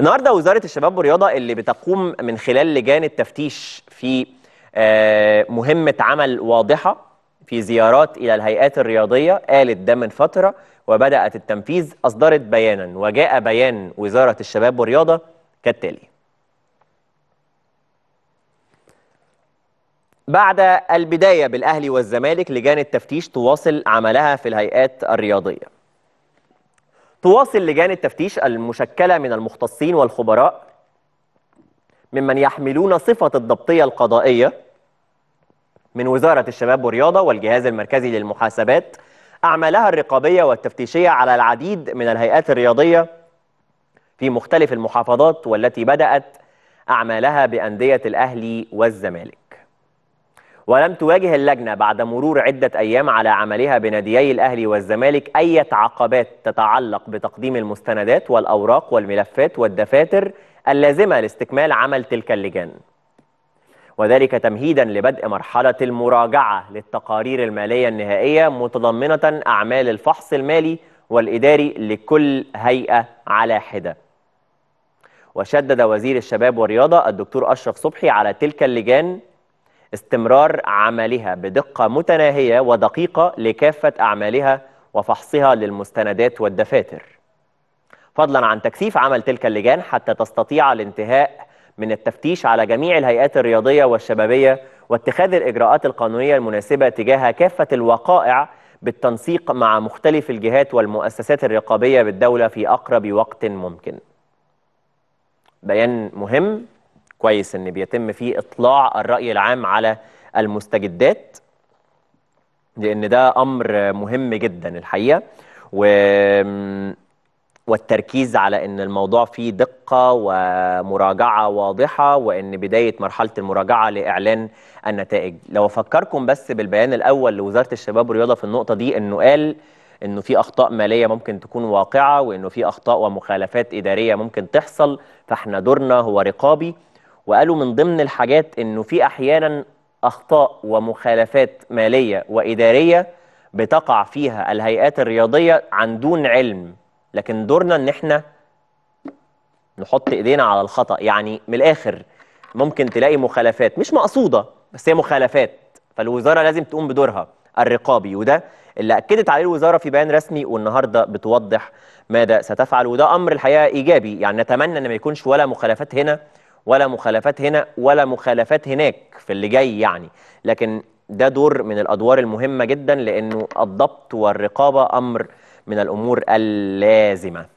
النهارده وزاره الشباب والرياضه اللي بتقوم من خلال لجان التفتيش في آه، مهمه عمل واضحه في زيارات الى الهيئات الرياضيه قالت ده من فتره وبدات التنفيذ اصدرت بيانا وجاء بيان وزاره الشباب والرياضه كالتالي بعد البداية بالأهلي والزمالك لجان التفتيش تواصل عملها في الهيئات الرياضية تواصل لجان التفتيش المشكلة من المختصين والخبراء ممن يحملون صفة الضبطية القضائية من وزارة الشباب والرياضة والجهاز المركزي للمحاسبات أعمالها الرقابية والتفتيشية على العديد من الهيئات الرياضية في مختلف المحافظات والتي بدأت أعمالها بأندية الأهلي والزمالك ولم تواجه اللجنة بعد مرور عدة أيام على عملها بناديي الأهلي والزمالك أي عقبات تتعلق بتقديم المستندات والأوراق والملفات والدفاتر اللازمة لاستكمال عمل تلك اللجان وذلك تمهيدا لبدء مرحلة المراجعة للتقارير المالية النهائية متضمنة أعمال الفحص المالي والإداري لكل هيئة على حدة وشدد وزير الشباب والرياضة الدكتور أشرف صبحي على تلك اللجان استمرار عملها بدقة متناهية ودقيقة لكافة أعمالها وفحصها للمستندات والدفاتر فضلا عن تكثيف عمل تلك اللجان حتى تستطيع الانتهاء من التفتيش على جميع الهيئات الرياضية والشبابية واتخاذ الإجراءات القانونية المناسبة تجاه كافة الوقائع بالتنسيق مع مختلف الجهات والمؤسسات الرقابية بالدولة في أقرب وقت ممكن بيان مهم كويس ان بيتم فيه اطلاع الراي العام على المستجدات لان ده امر مهم جدا الحقيقه و والتركيز على ان الموضوع فيه دقه ومراجعه واضحه وان بدايه مرحله المراجعه لاعلان النتائج لو افكركم بس بالبيان الاول لوزاره الشباب والرياضه في النقطه دي انه قال انه في اخطاء ماليه ممكن تكون واقعه وانه في اخطاء ومخالفات اداريه ممكن تحصل فاحنا دورنا هو رقابي وقالوا من ضمن الحاجات انه في احيانا اخطاء ومخالفات ماليه واداريه بتقع فيها الهيئات الرياضيه عن دون علم لكن دورنا ان احنا نحط ايدينا على الخطا يعني من الاخر ممكن تلاقي مخالفات مش مقصوده بس هي مخالفات فالوزاره لازم تقوم بدورها الرقابي وده اللي اكدت عليه الوزاره في بيان رسمي والنهارده بتوضح ماذا ستفعل وده امر الحقيقه ايجابي يعني نتمنى ان ما يكونش ولا مخالفات هنا ولا مخالفات هنا ولا مخالفات هناك في اللي جاي يعني لكن ده دور من الادوار المهمه جدا لانه الضبط والرقابه امر من الامور اللازمه